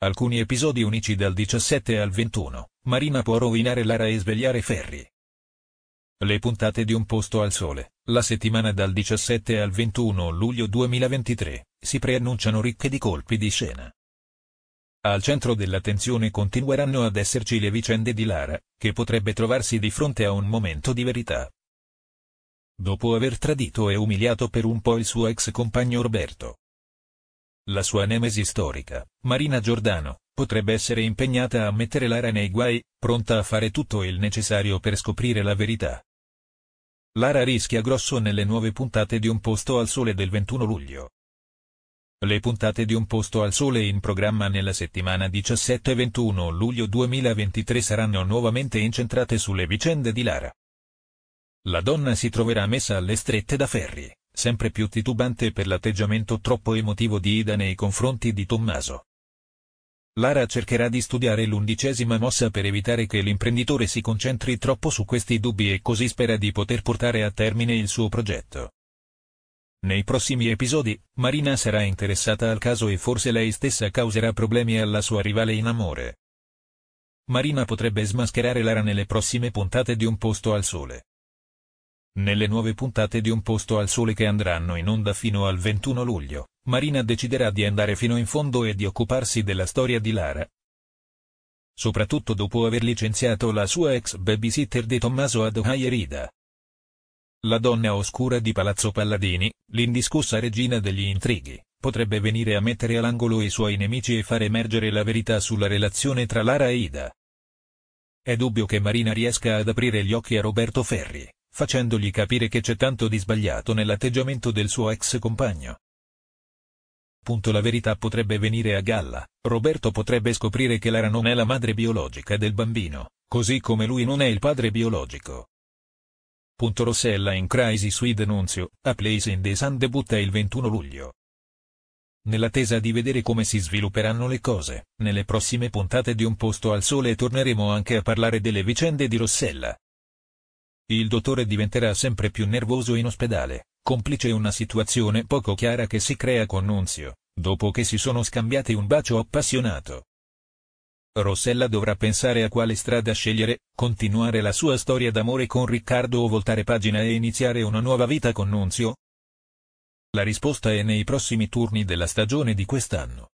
Alcuni episodi unici dal 17 al 21, Marina può rovinare Lara e svegliare Ferri. Le puntate di Un posto al sole, la settimana dal 17 al 21 luglio 2023, si preannunciano ricche di colpi di scena. Al centro dell'attenzione continueranno ad esserci le vicende di Lara, che potrebbe trovarsi di fronte a un momento di verità. Dopo aver tradito e umiliato per un po' il suo ex compagno Roberto, la sua nemesi storica, Marina Giordano, potrebbe essere impegnata a mettere Lara nei guai, pronta a fare tutto il necessario per scoprire la verità. Lara rischia grosso nelle nuove puntate di Un posto al sole del 21 luglio. Le puntate di Un posto al sole in programma nella settimana 17 e 21 luglio 2023 saranno nuovamente incentrate sulle vicende di Lara. La donna si troverà messa alle strette da Ferri sempre più titubante per l'atteggiamento troppo emotivo di Ida nei confronti di Tommaso. Lara cercherà di studiare l'undicesima mossa per evitare che l'imprenditore si concentri troppo su questi dubbi e così spera di poter portare a termine il suo progetto. Nei prossimi episodi, Marina sarà interessata al caso e forse lei stessa causerà problemi alla sua rivale in amore. Marina potrebbe smascherare Lara nelle prossime puntate di Un posto al sole. Nelle nuove puntate di Un posto al sole che andranno in onda fino al 21 luglio, Marina deciderà di andare fino in fondo e di occuparsi della storia di Lara. Soprattutto dopo aver licenziato la sua ex babysitter di Tommaso Adohai Erida. La donna oscura di Palazzo Palladini, l'indiscussa regina degli intrighi, potrebbe venire a mettere all'angolo i suoi nemici e far emergere la verità sulla relazione tra Lara e Ida. È dubbio che Marina riesca ad aprire gli occhi a Roberto Ferri, facendogli capire che c'è tanto di sbagliato nell'atteggiamento del suo ex compagno. Punto la verità potrebbe venire a galla, Roberto potrebbe scoprire che Lara non è la madre biologica del bambino, così come lui non è il padre biologico. Punto Rossella in Crisi sui denunzio, a Place in the Sun debutta il 21 luglio nell'attesa di vedere come si svilupperanno le cose. Nelle prossime puntate di Un posto al sole torneremo anche a parlare delle vicende di Rossella. Il dottore diventerà sempre più nervoso in ospedale, complice una situazione poco chiara che si crea con Nunzio, dopo che si sono scambiati un bacio appassionato. Rossella dovrà pensare a quale strada scegliere, continuare la sua storia d'amore con Riccardo o voltare pagina e iniziare una nuova vita con Nunzio? La risposta è nei prossimi turni della stagione di quest'anno.